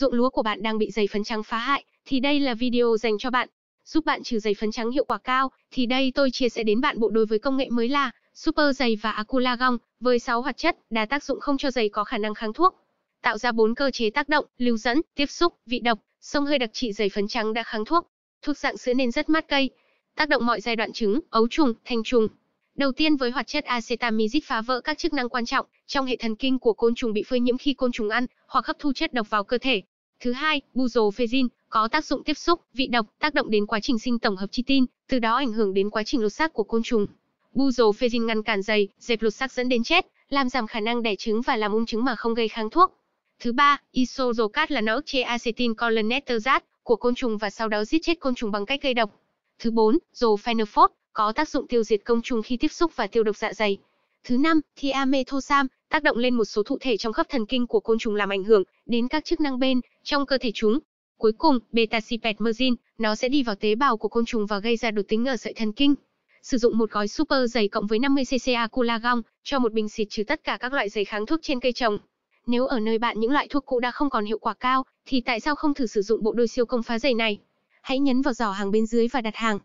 ruộng lúa của bạn đang bị dày phấn trắng phá hại, thì đây là video dành cho bạn. Giúp bạn trừ dày phấn trắng hiệu quả cao, thì đây tôi chia sẻ đến bạn bộ đối với công nghệ mới là Super dày và Aculagon với 6 hoạt chất đa tác dụng không cho dày có khả năng kháng thuốc. Tạo ra 4 cơ chế tác động, lưu dẫn, tiếp xúc, vị độc, sông hơi đặc trị dày phấn trắng đã kháng thuốc. Thuốc dạng sữa nên rất mát cây, tác động mọi giai đoạn trứng, ấu trùng, thanh trùng, Đầu tiên với hoạt chất acetamidit phá vỡ các chức năng quan trọng trong hệ thần kinh của côn trùng bị phơi nhiễm khi côn trùng ăn hoặc hấp thu chất độc vào cơ thể. Thứ hai, buzofezin có tác dụng tiếp xúc, vị độc, tác động đến quá trình sinh tổng hợp chitin, từ đó ảnh hưởng đến quá trình lột xác của côn trùng. Buzofezin ngăn cản dày, dẹp lột xác dẫn đến chết, làm giảm khả năng đẻ trứng và làm ung trứng mà không gây kháng thuốc. Thứ ba, isozocat là nó ức chế acetin acetincholinesterase của côn trùng và sau đó giết chết côn trùng bằng cách gây độc. Thứ bốn, dophenerphot có tác dụng tiêu diệt công trùng khi tiếp xúc và tiêu độc dạ dày. Thứ năm, thiamethosam tác động lên một số thụ thể trong khớp thần kinh của côn trùng làm ảnh hưởng đến các chức năng bên trong cơ thể chúng. Cuối cùng, beta-sipetmerzin, nó sẽ đi vào tế bào của côn trùng và gây ra đột tính ở sợi thần kinh. Sử dụng một gói super dày cộng với 50cc aculagong cho một bình xịt trừ tất cả các loại giấy kháng thuốc trên cây trồng. Nếu ở nơi bạn những loại thuốc cũ đã không còn hiệu quả cao, thì tại sao không thử sử dụng bộ đôi siêu công phá giày này? Hãy nhấn vào giỏ hàng bên dưới và đặt hàng.